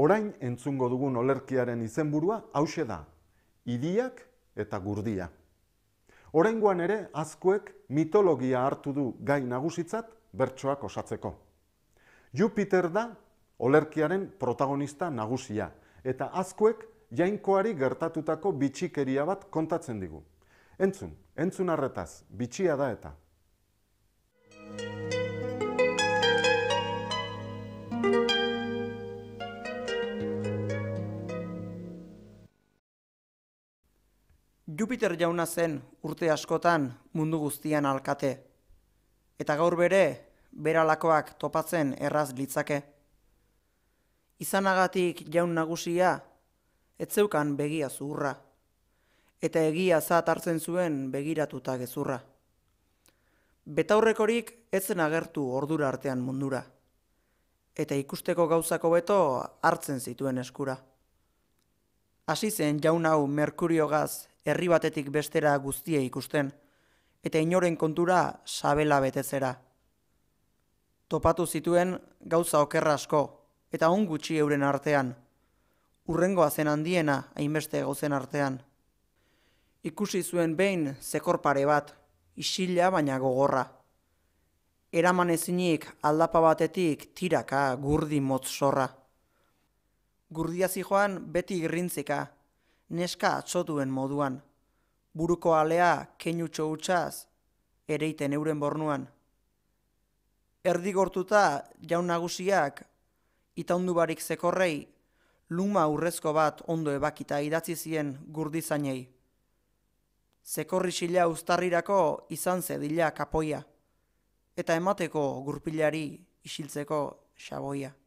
Orain entzungo dugun olerkiaren izenburua hause da, idiak eta gurdia. Oraingoan ere, azkuek mitologia hartu du gai nagusitzat bertsoak osatzeko. Jupiter da olerkiaren protagonista nagusia, eta azkuek jainkoari gertatutako bitxikeria bat kontatzen digu. Entzun, entzun arretaz, bitxia da eta. Jupiter jauna zen urte askotan mundu guztian alkate. Eta gaur bere, beralakoak topatzen erraz litzake. Izanagatik jaun nagusia, etzeukan begia zuhurra. Eta egia zat hartzen zuen begiratuta gezurra. Betaurrekorik etzen agertu ordura artean mundura. Eta ikusteko gauzako beto hartzen zituen eskura. Hasi zen jaun hau Merkurio gaz herri batetik bestera guztie ikusten, eta inoren kontura sabela betezera. Topatu zituen gauza okerrasko, asko, eta on gutxi euren artean. Urrengoa zen handiena hainbeste gozen artean. Ikusi zuen behin zekor pare bat, isila baina gogorra. Eraman ezinik aldapa batetik tiraka gurdi motz Gurdia zi beti irrintzika, neska atzotuen moduan. Buruko alea keinutxo utxaz, ereiten euren bornuan. Erdigortuta gortuta jaun nagusiak, itaundu barik zekorrei, luma urrezko bat ondo ebakita idatzi zien gurdizainei. Zekorri sila ustarrirako izan zedila kapoia, eta emateko gurpilari isiltzeko xaboia.